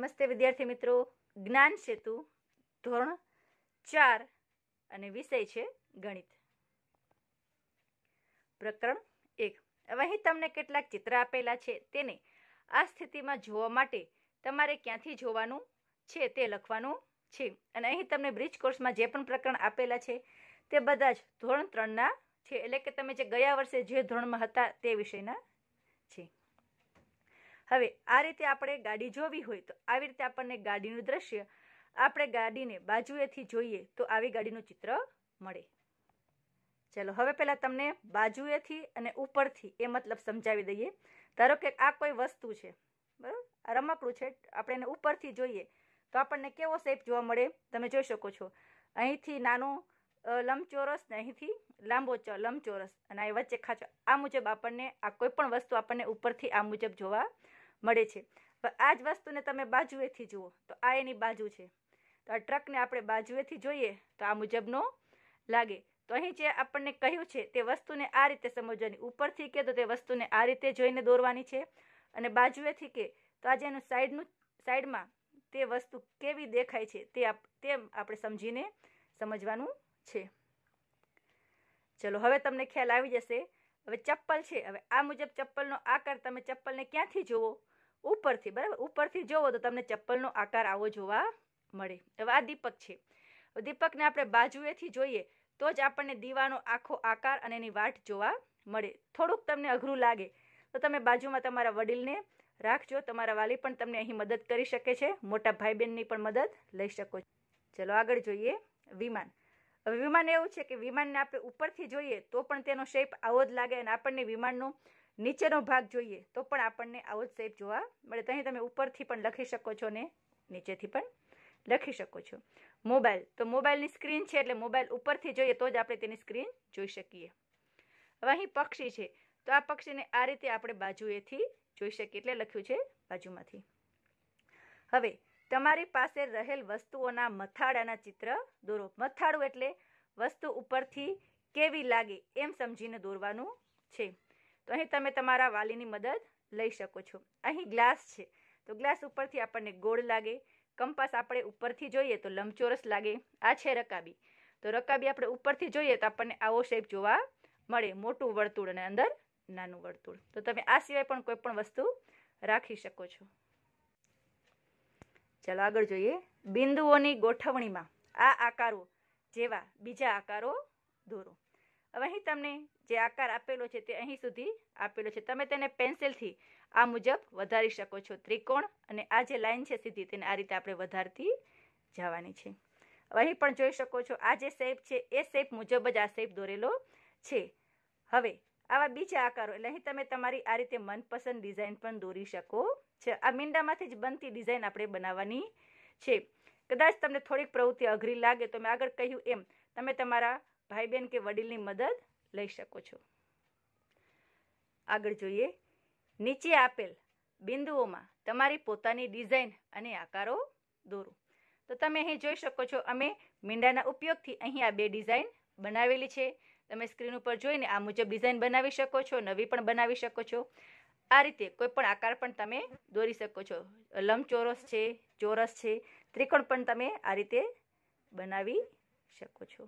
નમસ્તે વિદ્યાર્થી મિત્રો જ્ઞાન સેતુ ધોરણ ચાર અને વિષય છે ગણિત પ્રકરણ એક હવે અહીં તમને કેટલાક ચિત્ર આપેલા છે તેને આ સ્થિતિમાં જોવા માટે તમારે ક્યાંથી જોવાનું છે તે લખવાનું છે અને અહીં તમને બ્રિજ કોર્સમાં જે પણ પ્રકરણ આપેલા છે તે બધા જ ધોરણ ત્રણના છે એટલે કે તમે જે ગયા વર્ષે જે ધોરણમાં હતા તે વિષયના છે હવે આ રીતે આપણે ગાડી જોવી હોય તો આવી રીતે આપણને ગાડીનું દ્રશ્ય આપણે ગાડીને બાજુએથી જોઈએ તો આવી ગાડીનું ચિત્ર મળે ચલો હવે પહેલાં તમને બાજુએથી અને ઉપરથી એ મતલબ સમજાવી દઈએ ધારો કે આ કોઈ વસ્તુ છે બરાબર રમકડું છે આપણે એને ઉપરથી જોઈએ તો આપણને કેવો શેપ જોવા મળે તમે જોઈ શકો છો અહીંથી નાનું લંબચોરસ ને અહીંથી લાંબો લંબચોરસ અને આ વચ્ચે ખાચો આ મુજબ આપણને આ કોઈ પણ વસ્તુ આપણને ઉપરથી આ મુજબ જોવા મળે છે આ જ વસ્તુને તમે બાજુએથી જુઓ તો આ એની બાજુ છે તો આ ટ્રકને આપણે બાજુએથી જોઈએ તો આ મુજબનો લાગે તો અહીં જે આપણને કહ્યું છે તે વસ્તુને આ રીતે સમજવાની ઉપરથી કે તો તે વસ્તુને આ રીતે જોઈને દોરવાની છે અને બાજુએથી કે તો આજે એનું સાઈડનું સાઈડમાં તે વસ્તુ કેવી દેખાય છે તે આપ તે આપણે સમજીને સમજવાનું છે ચલો હવે તમને ખ્યાલ આવી જશે હવે ચપ્પલ છે હવે આ મુજબ ચપ્પલનો આકાર તમે ચપ્પલને ક્યાંથી જોવો ઉપરથી બરાબર ઉપરથી જોવો તો તમને ચપ્પલનો આકાર આવો જોવા મળે હવે આ દીપક છે દીપકને આપણે બાજુએથી જોઈએ તો જ આપણને દીવાનો આખો આકાર અને એની વાટ જોવા મળે થોડુંક તમને અઘરું લાગે તો તમે બાજુમાં તમારા વડીલને રાખજો તમારા વાલી પણ તમને અહીં મદદ કરી શકે છે મોટા ભાઈ બહેનની પણ મદદ લઈ શકો ચલો આગળ જોઈએ વિમાન હવે વિમાન એવું છે કે વિમાનને આપણે ઉપરથી જોઈએ તો પણ તેનો શેપ આવો જ લાગે અને આપણને વિમાનનો નીચેનો ભાગ જોઈએ તો પણ આપણને આવો જ શેપ જોવા મળે તો અહીં તમે ઉપરથી પણ લખી શકો છો ને નીચેથી પણ લખી શકો છો મોબાઈલ તો મોબાઈલની સ્ક્રીન છે એટલે મોબાઈલ ઉપરથી જોઈએ તો જ આપણે તેની સ્ક્રીન જોઈ શકીએ હવે અહીં પક્ષી છે તો આ પક્ષીને આ રીતે આપણે બાજુએથી જોઈ શકીએ એટલે લખ્યું છે બાજુમાંથી હવે તમારી પાસે રહેલ વસ્તુઓના મથાળાના ચિત્ર દોરો મથાળું એટલે વસ્તુ ઉપરથી કેવી લાગે એમ સમજીને દોરવાનું છે તો અહીં તમે તમારા વાલીની મદદ લઈ શકો છો અહીં ગ્લાસ છે તો ગ્લાસ ઉપરથી આપણને ગોળ લાગે કંપાસ આપણે ઉપરથી જોઈએ તો લંબચોરસ લાગે આ છે રકાબી તો રકાબી આપણે ઉપરથી જોઈએ તો આપણને આવો શેપ જોવા મળે મોટું વર્તુળ અને અંદર નાનું વર્તુળ તો તમે આ સિવાય પણ કોઈ પણ વસ્તુ રાખી શકો છો ચાલો આગળ જોઈએ બિંદુઓની ગોઠવણીમાં આ આકારો જેવા બીજા આકારો દોરો હવે અહીં તમને જે આકાર આપેલો છે તે અહીં સુધી આપેલો છે તમે તેને પેન્સિલથી આ મુજબ વધારી શકો છો ત્રિકોણ અને આ જે લાઈન છે સીધી તેને આ રીતે આપણે વધારતી જવાની છે અહીં પણ જોઈ શકો છો આ જે શેપ છે એ શેપ મુજબ જ આ શેપ દોરેલો છે હવે આવા બીજા આકારો એટલે અહીં તમે તમારી આ રીતે મનપસંદ ડિઝાઇન પણ દોરી શકો છો આ મીંડામાંથી જ બનતી ડિઝાઇન આપણે બનાવવાની છે કદાચ તમને થોડીક પ્રવૃત્તિ અઘરી લાગે તો મેં આગળ કહ્યું એમ તમે તમારા ભાઈ બહેન કે વડીલની મદદ લઈ શકો છો આગળ જોઈએ નીચે આપેલ બિંદુઓમાં તમારી પોતાની ડિઝાઇન અને આકારો દોરો તો તમે અહીં જોઈ શકો છો અમે મીંડાના ઉપયોગથી અહીં આ બે ડિઝાઇન બનાવેલી છે તમે સ્ક્રીન ઉપર જોઈને આ મુજબ ડિઝાઇન બનાવી શકો છો નવી પણ બનાવી શકો છો આ રીતે કોઈ પણ આકાર પણ તમે દોરી શકો છો લંબચોરસ છે ચોરસ છે ત્રિકોણ પણ તમે આ રીતે બનાવી શકો છો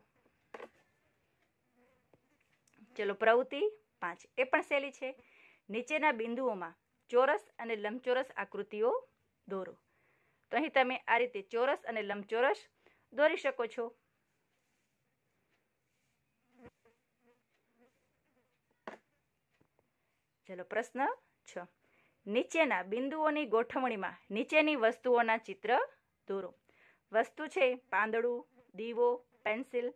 ચલો પ્રવૃત્તિ પાંચ એ પણ શૈલી છે નીચેના બિંદુઓમાં ચોરસ અને લંબચોરસ આકૃતિઓ દોરો તો અહીં તમે આ રીતે ચોરસ અને લંબચોરસ દોરી શકો છો ચલો પ્રશ્ન છ નીચેના બિંદુઓની ગોઠવણીમાં નીચેની વસ્તુઓના ચિત્ર દોરો વસ્તુ છે પાંદડું દીવો પેન્સિલ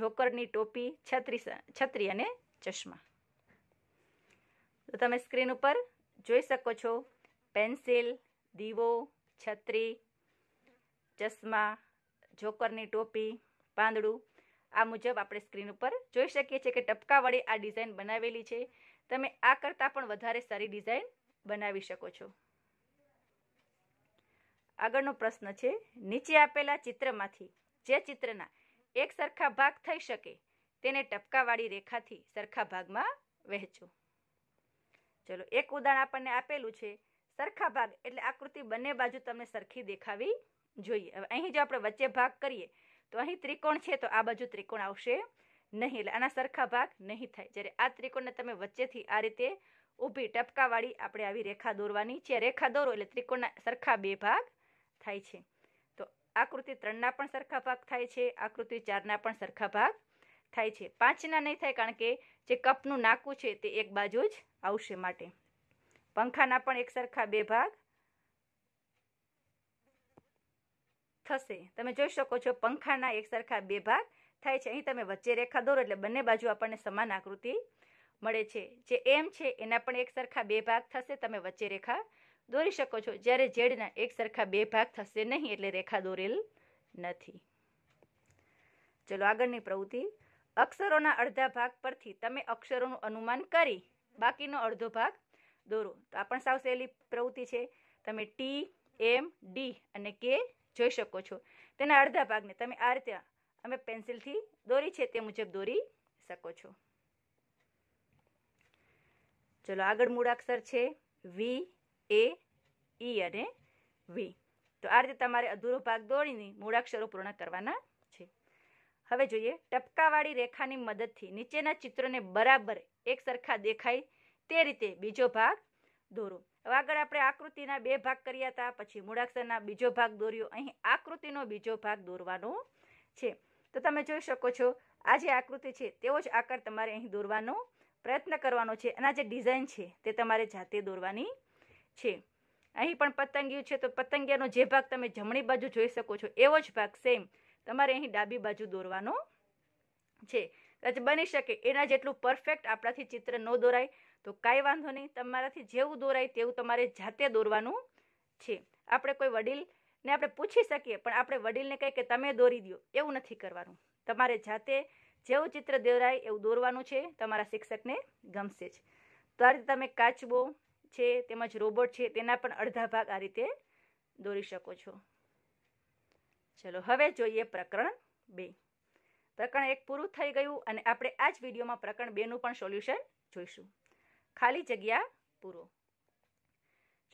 જોકરની ટોપી છત્રી છત્રી અને ચશ્મા તો તમે સ્ક્રીન ઉપર જોઈ શકો છો પેન્સિલ દીવો છત્રી ચશ્મા જોકરની ટોપી પાંદડું આ મુજબ આપણે સ્ક્રીન ઉપર જોઈ શકીએ છીએ કે ટપકા વડે આ ડિઝાઇન બનાવેલી છે તમે આ કરતાં પણ વધારે સારી ડિઝાઇન બનાવી શકો છો આગળનો પ્રશ્ન છે નીચે આપેલા ચિત્રમાંથી જે ચિત્રના એક સરખા ભાગ થઈ શકે તેને ટપકાવાળી રેખાથી સરખા ભાગમાં વહેંચો ચલો એક ઉદાહરણ આપણને આપેલું છે સરખા ભાગ એટલે આકૃતિ બંને બાજુ તમને સરખી દેખાવી જોઈએ હવે અહીં જો આપણે વચ્ચે ભાગ કરીએ તો અહીં ત્રિકોણ છે તો આ બાજુ ત્રિકોણ આવશે નહીં એટલે આના સરખા ભાગ નહીં થાય જ્યારે આ ત્રિકોણને તમે વચ્ચેથી આ રીતે ઊભી ટપકાવાળી આપણે આવી રેખા દોરવાની છે રેખા દોરો એટલે ત્રિકોણના સરખા બે ભાગ થાય છે તો આકૃતિ ત્રણના પણ સરખા ભાગ થાય છે આકૃતિ ચારના પણ સરખા ભાગ થાય છે પાંચના નહીં થાય કારણ કે જે કપનું નાકું છે તે એક બાજુ જ આવશે માટે પંખાના પણ એક સરખા બે ભાગ થશે તમે જોઈ શકો છો પંખાના એક સરખા બે ભાગ થાય છે અહીં તમે વચ્ચે રેખા દોરો એટલે બંને બાજુ આપણને સમાન આકૃતિ મળે છે જે એમ છે એના પણ એક સરખા બે ભાગ થશે તમે વચ્ચે રેખા દોરી શકો છો જ્યારે ઝેડના એક સરખા બે ભાગ થશે નહીં એટલે રેખા દોરેલ નથી ચલો આગળની પ્રવૃત્તિ અક્ષરોના અડધા ભાગ પરથી તમે અક્ષરોનું અનુમાન કરી બાકીનો અડધો ભાગ દોરો તો આ પણ સાવ સહેલી પ્રવૃત્તિ છે તમે ટી એમ ડી અને કે જોઈ શકો છો તેના અડધા ભાગને તમે આ રીતે અમે પેન્સિલથી દોરી છે તે મુજબ દોરી શકો છો ચલો આગળ મૂળાક્ષર છે વી એ ઈ અને વી તો આ રીતે તમારે અધૂરો ભાગ દોરીને મૂળાક્ષરો પૂર્ણ કરવાના છે હવે જોઈએ ટપકાવાળી રેખાની મદદથી નીચેના ચિત્રને બરાબર એક સરખા દેખાય તે રીતે બીજો ભાગ દોરો હવે આગળ આપણે આકૃતિના બે ભાગ કર્યા હતા પછી મૂળાક્ષરના બીજો ભાગ દોર્યો અહીં આકૃતિનો બીજો ભાગ દોરવાનો છે તો તમે જોઈ શકો છો આ જે આકૃતિ છે તેવો જ આકાર તમારે અહીં દોરવાનો પ્રયત્ન કરવાનો છે એના જે ડિઝાઇન છે તે તમારે જાતે દોરવાની છે અહીં પણ પતંગિયું છે તો પતંગિયાનો જે ભાગ તમે જમણી બાજુ જોઈ શકો છો એવો જ ભાગ સેમ તમારે અહીં ડાબી બાજુ દોરવાનો છે કદાચ બની શકે એના જેટલું પરફેક્ટ આપણાથી ચિત્ર ન દોરાય તો કાંઈ વાંધો નહીં તમારાથી જેવું દોરાય તેવું તમારે જાતે દોરવાનું છે આપણે કોઈ વડીલ ને આપણે પૂછી શકીએ પણ આપણે વડીલને કહીએ કે તમે દોરી દો એવું નથી કરવાનું તમારે જાતે જેવું ચિત્ર દોરાય એવું દોરવાનું છે તમારા શિક્ષકને ગમશે જ તો આ રીતે તમે કાચબો છે તેમજ રોબોટ છે તેના પણ અડધા ભાગ આ રીતે દોરી શકો છો ચલો હવે જોઈએ પ્રકરણ બે પ્રકરણ એક પૂરું થઈ ગયું અને આપણે આ જ વિડીયોમાં પ્રકરણ બેનું પણ સોલ્યુશન જોઈશું ખાલી જગ્યા પૂરો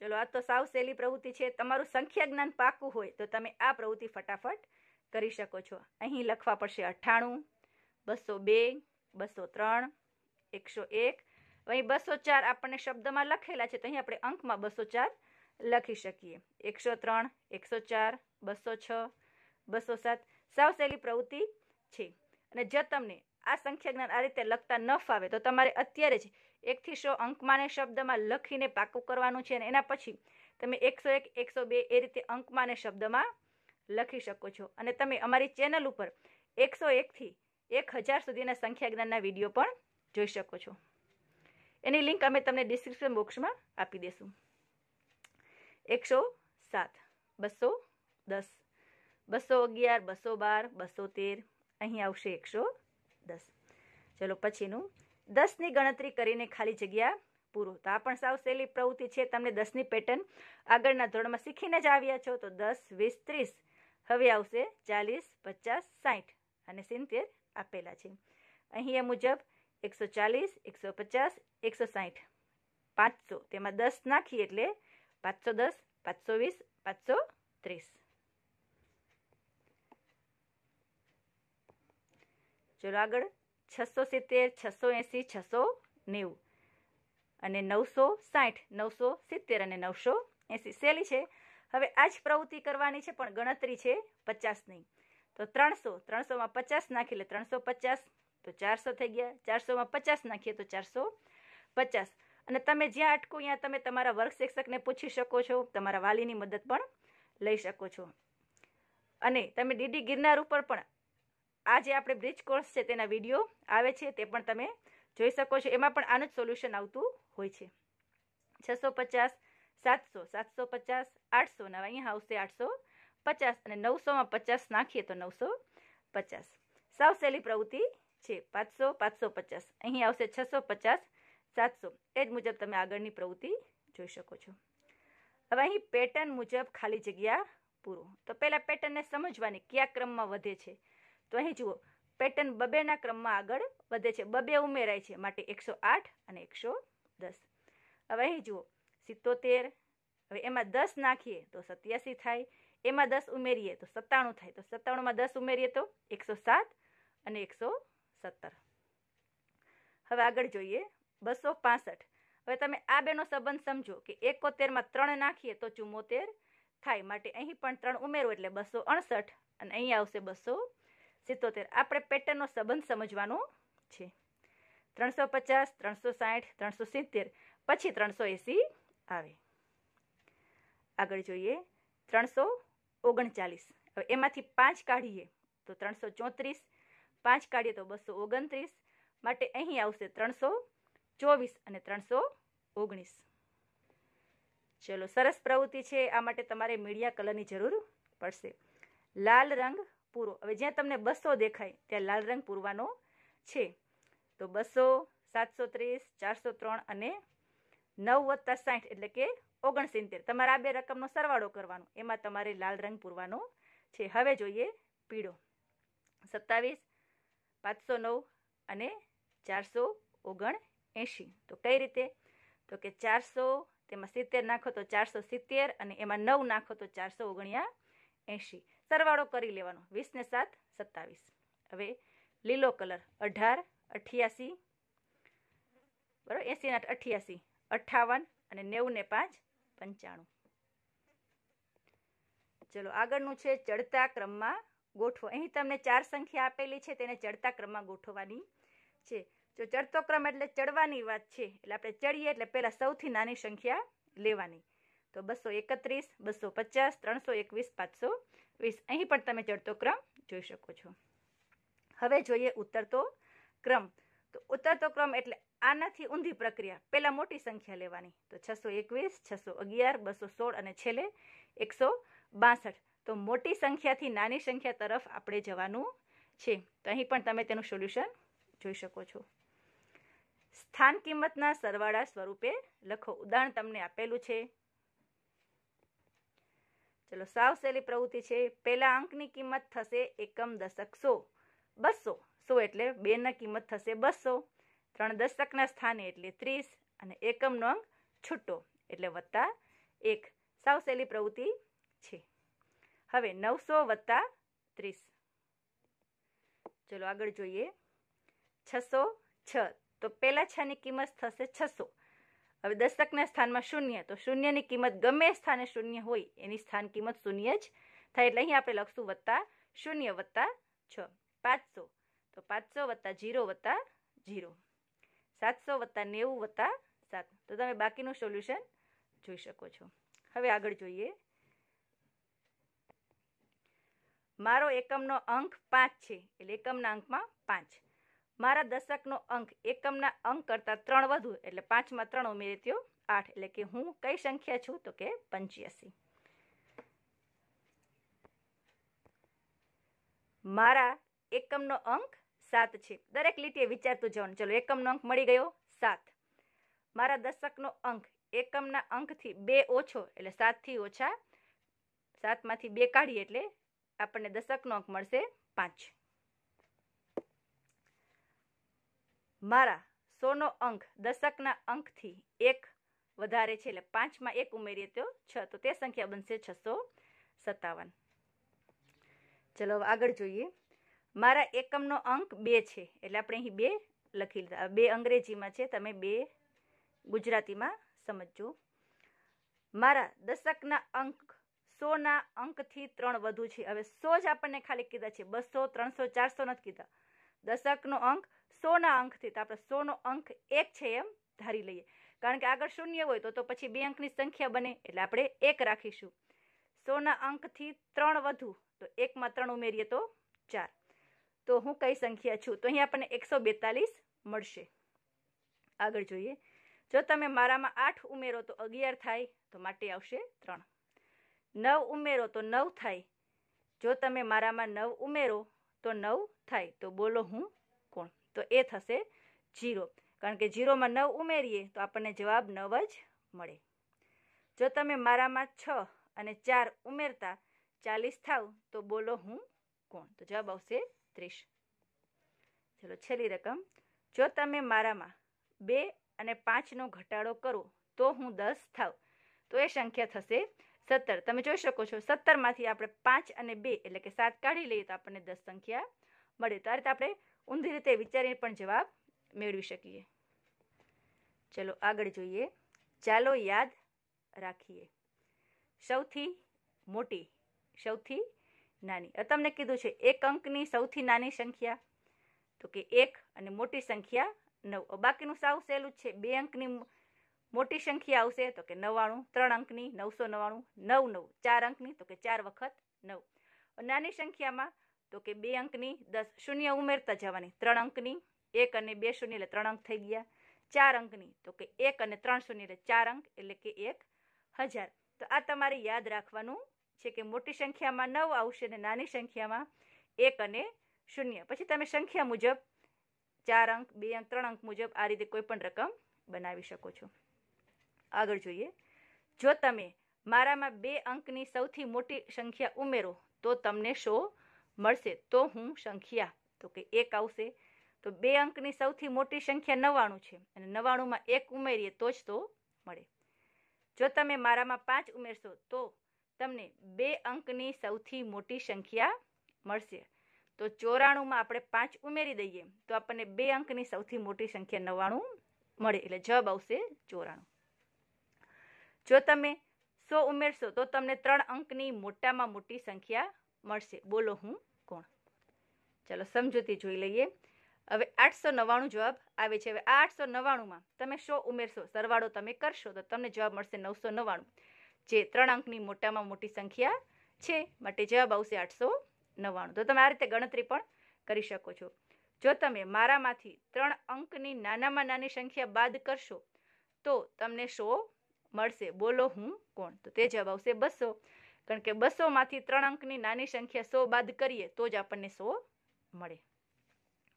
ચલો આ તો સાવ સહેલી પ્રવૃત્તિ છે તમારું સંખ્યા જ્ઞાન પાકું હોય તો તમે આ પ્રવૃત્તિ ફટાફટ કરી શકો છો અહીં લખવા પડશે અઠ્ઠાણું બસો બે બસો ત્રણ એકસો એક અહીં બસો ચાર આપણને શબ્દમાં લખેલા છે તો અહીં આપણે અંકમાં બસો ચાર લખી શકીએ એકસો ત્રણ એકસો ચાર બસો છ બસો સાત સાવ સહેલી પ્રવૃત્તિ છે અને જો તમને આ સંખ્યા જ્ઞાન આ રીતે લખતા ન ફાવે તો તમારે અત્યારે જ એકથી સો અંકમાને શબ્દમાં લખીને પાકું કરવાનું છે અને એના પછી તમે એકસો એક એકસો બે એ રીતે અંકમાને શબ્દમાં લખી શકો છો અને તમે અમારી ચેનલ ઉપર એકસો એકથી એક હજાર સુધીના સંખ્યા જ્ઞાનના વિડીયો પણ જોઈ શકો છો એની લિંક અમે તમને ડિસ્ક્રિપ્શન બોક્સમાં આપી દઈશું એકસો સાત બસો દસ બસો અગિયાર બસો બાર બસો તેર અહીં આવશે એકસો દસ ચલો પછીનું દસની ગણતરી કરીને ખાલી જગ્યા પૂરો તો આ પણ સાવ સહેલી પ્રવૃત્તિ છે તમને દસની પેટર્ન આગળના ધોરણમાં શીખીને જ આવ્યા છો તો દસ વીસ ત્રીસ હવે આવશે ચાલીસ પચાસ સાઠ અને સિત્તેર આપેલા છે અહીં એ મુજબ એકસો ચાલીસ એકસો પચાસ એકસો સાઠ પાંચસો તેમાં દસ નાખીએ એટલે પાંચસો દસ પાંચસો વીસ પાંચસો ત્રીસ ચલો આગળ છસો સિત્તેર છસો એંસી છસો નેવું અને નવસો સાઠ નવસો સિત્તેર અને નવસો એંસી સેલી છે હવે આ જ પ્રવૃત્તિ કરવાની છે પણ ગણતરી છે પચાસની તો ત્રણસો ત્રણસોમાં પચાસ નાખી એટલે ત્રણસો પચાસ તો ચારસો થઈ ગયા ચારસોમાં પચાસ નાખીએ તો ચારસો પચાસ અને તમે જ્યાં અટકો ત્યાં તમે તમારા વર્ગ શિક્ષકને પૂછી શકો છો તમારા વાલીની મદદ પણ લઈ શકો છો અને તમે ડીડી ગિરનાર ઉપર પણ આ જે આપણે બ્રિજ કોર્સ છે તેના વિડીયો આવે છે તે પણ તમે જોઈ શકો છો એમાં પણ આનું જ સોલ્યુશન આવતું હોય છે છસો પચાસ સાતસો સાતસો પચાસ આઠસો નવા અહીંયા આવશે આઠસો પચાસ અને નવસોમાં પચાસ નાખીએ તો નવસો પચાસ સાવ સહેલી પ્રવૃત્તિ છે પાંચસો પાંચસો પચાસ અહીં આવશે છસો પચાસ સાતસો એ જ મુજબ તમે આગળની પ્રવૃત્તિ જોઈ શકો છો હવે અહીં પેટર્ન મુજબ ખાલી જગ્યા પૂરો તો પહેલાં પેટર્નને સમજવાની કયા ક્રમમાં વધે છે તો અહીં જુઓ પેટર્ન બબેના ક્રમમાં આગળ વધે છે બબે ઉમેરાય છે માટે એકસો આઠ અને એકસો દસ હવે અહીં જુઓ સિત્તોતેર હવે એમાં દસ નાખીએ તો સત્યાસી થાય એમાં દસ ઉમેરીએ તો સત્તાણું થાય તો સત્તાણુંમાં દસ ઉમેરીએ તો એકસો સાત અને એકસો સત્તર હવે આગળ જોઈએ બસો પાસઠ હવે તમે આ બેનો સંબંધ સમજો કે એકોતેરમાં ત્રણ નાખીએ તો ચુમ્મોતેર થાય માટે અહીં પણ ત્રણ ઉમેરો એટલે બસો અડસઠ અને અહીં આવશે બસો સિત્તોતેર આપણે પેટર્નનો સંબંધ સમજવાનો છે ત્રણસો પચાસ ત્રણસો સાઠ ત્રણસો સિત્તેર પછી ત્રણસો એંસી આવે આગળ જોઈએ ત્રણસો ઓગણચાલીસ હવે એમાંથી પાંચ કાઢીએ તો ત્રણસો ચોત્રીસ પાંચ કાઢીએ તો બસો ઓગણત્રીસ માટે અહીં આવશે ત્રણસો ચોવીસ અને ત્રણસો ઓગણીસ ચલો સરસ પ્રવૃત્તિ છે આ માટે તમારે મીડિયા કલરની જરૂર પડશે લાલ રંગ પૂરો હવે જ્યાં તમને બસો દેખાય ત્યાં લાલ રંગ પૂરવાનો છે તો બસો સાતસો ત્રીસ ચારસો ત્રણ અને નવ વત્તા સાઠ એટલે કે ઓગણસિત્તેર તમારે આ બે રકમનો સરવાળો કરવાનો એમાં તમારે લાલ રંગ પૂરવાનો છે હવે જોઈએ પીળો સત્તાવીસ પાંચસો નવ અને ચારસો ઓગણ એંશી તો કઈ રીતે તો કે ચારસો તેમાં સિત્તેર નાખો તો ચારસો સિત્તેર અને એમાં નવ નાખો તો ચારસો ઓગણ્યા એંશી સરવાળો કરી લેવાનો વીસને સાત સત્તાવીસ હવે લીલો કલર અઢાર અઠ્યાસી બરાબર એસી ને અઠ્યાસી અઠાવન અને નેવું ને પાંચ પંચાણું ચલો આગળનું છે ચડતા ક્રમમાં ગોઠવો અહીં તમને ચાર સંખ્યા આપેલી છે તેને ચડતા ક્રમમાં ગોઠવવાની છે જો ચડતો ક્રમ એટલે ચડવાની વાત છે એટલે આપણે ચડીએ એટલે પહેલાં સૌથી નાની સંખ્યા લેવાની તો બસો એકત્રીસ બસો પચાસ ત્રણસો એકવીસ પાંચસો વીસ અહીં પણ તમે ચડતો ક્રમ જોઈ શકો છો હવે જોઈએ ઉતરતો ક્રમ તો ઉતરતો ક્રમ એટલે આનાથી ઊંધી પ્રક્રિયા પહેલાં મોટી સંખ્યા લેવાની તો છસો એકવીસ છસો અગિયાર બસો સોળ અને છેલ્લે એકસો બાસઠ તો મોટી સંખ્યાથી નાની સંખ્યા તરફ આપણે જવાનું છે તો અહીં પણ તમે તેનું સોલ્યુશન જોઈ શકો છો સ્થાન કિંમતના સરવાળા સ્વરૂપે લખો ઉદાહરણ તમને આપેલું છે ચલો સાવ સહેલી પ્રવૃત્તિ છે પહેલા અંકની કિંમત થશે એકમ દશક સો બસો સો એટલે બેના કિંમત થશે બસો ત્રણ દશકના સ્થાને એટલે ત્રીસ અને એકમનો અંક છૂટો એટલે વત્તા એક સાવ સહેલી પ્રવૃત્તિ છે હવે નવસો વત્તા ત્રીસ ચલો આગળ જોઈએ છસો છ તો પહેલા છની કિંમત થશે છસો હવે દશકના સ્થાનમાં શૂન્ય તો શૂન્યની કિંમત ગમે સ્થાને શૂન્ય હોય એની સ્થાન કિંમત શૂન્ય જ થાય એટલે અહીં આપણે લખશું વત્તા શૂન્ય વત્તા છ પાંચસો તો પાંચસો વત્તા જીરો વત્તા જીરો સાતસો વત્તા નેવું વત્તા સાત તો તમે બાકીનું સોલ્યુશન જોઈ શકો છો હવે આગળ જોઈએ મારો એકમનો અંક પાંચ છે એટલે એકમના અંકમાં પાંચ મારા દશકનો અંક એકમના અંક કરતાં ત્રણ વધુ એટલે પાંચમાં ત્રણ ઉમેરી થયો આઠ એટલે કે હું કઈ સંખ્યા છું તો કે પંચ્યાસી મારા એકમનો અંક સાત છે દરેક લીટીએ વિચારતું જવાનું ચલો એકમનો અંક મળી ગયો સાત મારા દશકનો અંક એકમના અંકથી બે ઓછો એટલે સાતથી ઓછા સાતમાંથી બે કાઢીએ એટલે આપણને દશકનો અંક મળશે પાંચ મારા સોનો અંક દશકના અંકથી એક વધારે છે એટલે પાંચમાં એક ઉમેરીએ તો છ તો તે સંખ્યા બનશે છસો સત્તાવન ચલો આગળ જોઈએ મારા એકમનો અંક બે છે એટલે આપણે અહીં બે લખી લીધા બે અંગ્રેજીમાં છે તમે બે ગુજરાતીમાં સમજો મારા દશકના અંક સોના અંકથી ત્રણ વધુ છે હવે સો જ આપણને ખાલી કીધા છે બસો ત્રણસો ચારસો નથી કીધા દશકનો અંક સોના અંકથી તો આપણે સોનો અંક એક છે એમ ધારી લઈએ કારણ કે આગળ શૂન્ય હોય તો તો પછી બે અંકની સંખ્યા બને એટલે આપણે એક રાખીશું સોના અંકથી ત્રણ વધુ તો એકમાં ત્રણ ઉમેરીએ તો ચાર તો હું કઈ સંખ્યા છું તો અહીંયા આપણને એકસો બેતાલીસ મળશે આગળ જોઈએ જો તમે મારામાં આઠ ઉમેરો તો અગિયાર થાય તો માટે આવશે ત્રણ નવ ઉમેરો તો નવ થાય જો તમે મારામાં નવ ઉમેરો તો નવ થાય તો બોલો હું તો એ થશે જીરો કારણ કે જીરોમાં નવ ઉમેરીએ તો આપણને જવાબ નવ જ મળે જો તમે મારામાં છ અને ચાર ઉમેરતા ચાલીસ થાવ તો બોલો હું કોણ તો જવાબ આવશે ત્રીસ ચલો છેલ્લી રકમ જો તમે મારામાં બે અને પાંચનો ઘટાડો કરો તો હું દસ થાવ તો એ સંખ્યા થશે સત્તર તમે જોઈ શકો છો સત્તરમાંથી આપણે પાંચ અને બે એટલે કે સાત કાઢી લઈએ તો આપણને દસ સંખ્યા મળે તો આ રીતે આપણે ઊંધી રીતે વિચારીને પણ જવાબ મેળવી શકીએ ચલો આગળ જોઈએ ચાલો યાદ રાખીએ સૌથી મોટી સૌથી નાની તમને કીધું છે એક અંકની સૌથી નાની સંખ્યા તો કે એક અને મોટી સંખ્યા નવ બાકીનું સાવ સહેલું છે બે અંકની મોટી સંખ્યા આવશે તો કે નવ્વાણું ત્રણ અંકની નવસો નવ્વાણું નવ નવ ચાર અંકની તો કે ચાર વખત નવ નાની સંખ્યામાં તો કે બે અંકની દસ શૂન્ય ઉમેરતા જવાની ત્રણ અંકની એક અને બે શૂન્ય એટલે ત્રણ અંક થઈ ગયા ચાર અંકની તો કે એક અને ત્રણ શૂન્ય એટલે ચાર અંક એટલે કે એક હજાર તો આ તમારે યાદ રાખવાનું છે કે મોટી સંખ્યામાં નવ આવશે અને નાની સંખ્યામાં એક અને શૂન્ય પછી તમે સંખ્યા મુજબ ચાર અંક બે અંક ત્રણ અંક મુજબ આ રીતે કોઈ પણ રકમ બનાવી શકો છો આગળ જોઈએ જો તમે મારામાં બે અંકની સૌથી મોટી સંખ્યા ઉમેરો તો તમને શો મળશે તો હું સંખ્યા તો કે એક આવશે તો બે અંકની સૌથી મોટી સંખ્યા નવ્વાણું છે અને નવ્વાણુંમાં એક ઉમેરીએ તો જ તો મળે જો તમે મારામાં પાંચ ઉમેરશો તો તમને બે અંકની સૌથી મોટી સંખ્યા મળશે તો ચોરાણુંમાં આપણે પાંચ ઉમેરી દઈએ તો આપણને બે અંકની સૌથી મોટી સંખ્યા નવ્વાણું મળે એટલે જવાબ આવશે ચોરાણું જો તમે સો ઉમેરશો તો તમને ત્રણ અંકની મોટામાં મોટી સંખ્યા મળશે બોલો હું કોણ ચલો સમજૂતી જોઈ લઈએ હવે આઠસો નવ્વાણું જવાબ આવે છે હવે આ આઠસો નવ્વાણુંમાં તમે શો ઉમેરશો સરવાળો તમે કરશો તો તમને જવાબ મળશે નવસો નવ્વાણું જે ત્રણ અંકની મોટામાં મોટી સંખ્યા છે માટે જવાબ આવશે આઠસો નવ્વાણું તો તમે આ રીતે ગણતરી પણ કરી શકો છો જો તમે મારામાંથી ત્રણ અંકની નાનામાં નાની સંખ્યા બાદ કરશો તો તમને શો મળશે બોલો હું કોણ તો તે જવાબ આવશે બસો કારણ કે બસોમાંથી ત્રણ અંકની નાની સંખ્યા સો બાદ કરીએ તો જ આપણને સો મળે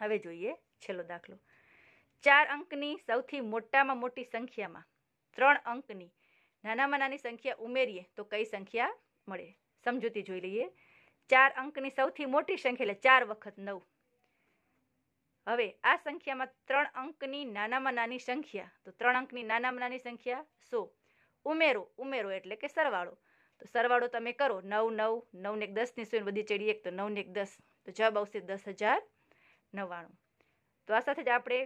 હવે જોઈએ છેલ્લો દાખલો ચાર અંકની સૌથી મોટામાં મોટી સંખ્યામાં ત્રણ અંકની નાનામાં નાની સંખ્યા ઉમેરીએ તો કઈ સંખ્યા મળે સમજૂતી જોઈ લઈએ ચાર અંકની સૌથી મોટી સંખ્યા એટલે ચાર વખત નવ હવે આ સંખ્યામાં ત્રણ અંકની નાનામાં નાની સંખ્યા તો ત્રણ અંકની નાનામાં નાની સંખ્યા સો ઉમેરો ઉમેરો એટલે કે સરવાળો તો સરવાળો તમે કરો નવ નવ નવ ને એક દસની સોઈને બધી ચડી એક તો નવને એક દસ તો જવાબ આવશે દસ હજાર નવ્વાણું તો આ સાથે જ આપણે